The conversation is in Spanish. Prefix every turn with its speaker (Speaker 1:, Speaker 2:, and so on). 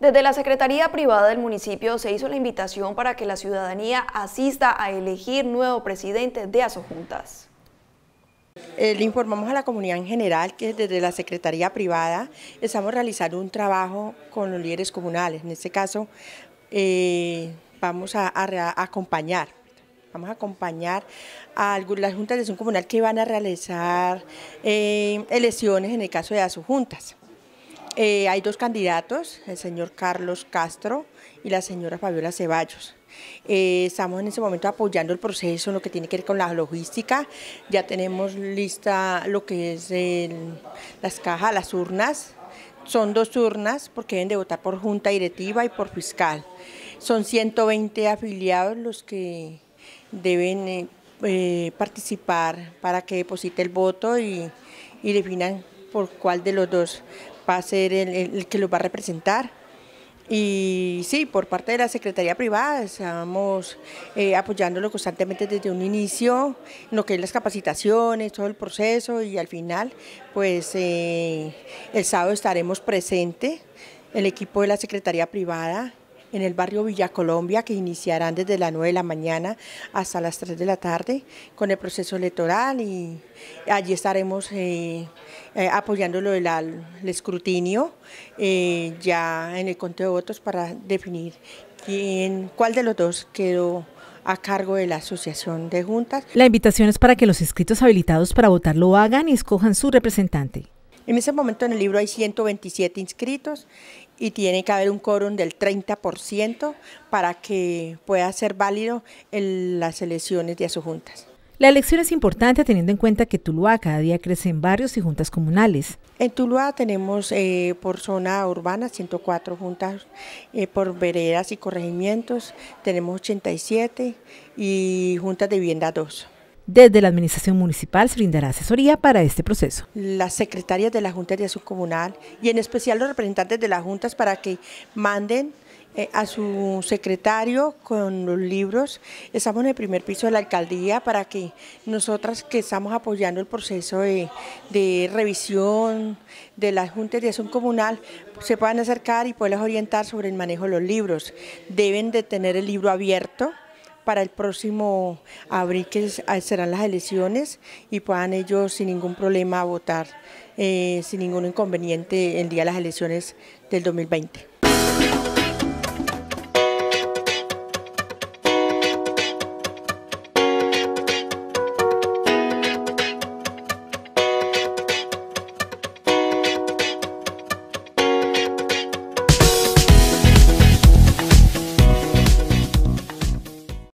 Speaker 1: Desde la Secretaría Privada del municipio se hizo la invitación para que la ciudadanía asista a elegir nuevo presidente de Asojuntas.
Speaker 2: Eh, le informamos a la comunidad en general que desde la Secretaría Privada estamos realizando un trabajo con los líderes comunales. En este caso eh, vamos a, acompañar vamos a acompañar a las juntas de acción comunal que van a realizar eh, elecciones en el caso de Asojuntas. Eh, hay dos candidatos, el señor Carlos Castro y la señora Fabiola Ceballos. Eh, estamos en ese momento apoyando el proceso en lo que tiene que ver con la logística. Ya tenemos lista lo que es las cajas, las urnas. Son dos urnas porque deben de votar por junta directiva y por fiscal. Son 120 afiliados los que deben eh, participar para que deposite el voto y definan por cuál de los dos va a ser el, que los va a representar. Y sí, por parte de la Secretaría Privada estamos eh, apoyándolo constantemente desde un inicio, en lo que es las capacitaciones, todo el proceso y al final, pues eh, el sábado estaremos presente, el equipo de la Secretaría Privada en el barrio Villa Colombia que iniciarán desde las 9 de la mañana hasta las 3 de la tarde con el proceso electoral y allí estaremos eh, eh, apoyando lo del escrutinio eh, ya en el conteo de votos para definir quién, cuál de los dos quedó a cargo de la Asociación de Juntas.
Speaker 1: La invitación es para que los inscritos habilitados para votar lo hagan y escojan su representante.
Speaker 2: En ese momento en el libro hay 127 inscritos y tiene que haber un quórum del 30% para que pueda ser válido en las elecciones de sus juntas.
Speaker 1: La elección es importante teniendo en cuenta que Tuluá cada día crece en barrios y juntas comunales.
Speaker 2: En Tuluá tenemos eh, por zona urbana
Speaker 1: 104
Speaker 2: juntas, eh, por veredas y corregimientos tenemos 87 y juntas de vivienda 2.
Speaker 1: Desde la Administración Municipal se brindará asesoría para este proceso.
Speaker 2: Las secretarias de la Junta de Comunal y en especial los representantes de las juntas para que manden eh, a su secretario con los libros. Estamos en el primer piso de la alcaldía para que nosotras que estamos apoyando el proceso de, revisión de la Junta de acción comunal se puedan acercar y poderles orientar sobre el manejo de los libros. Deben de tener el libro abierto para el próximo abril que ah, serán las elecciones y puedan ellos sin ningún problema votar, eh, sin ningún inconveniente el día de las elecciones del 2020.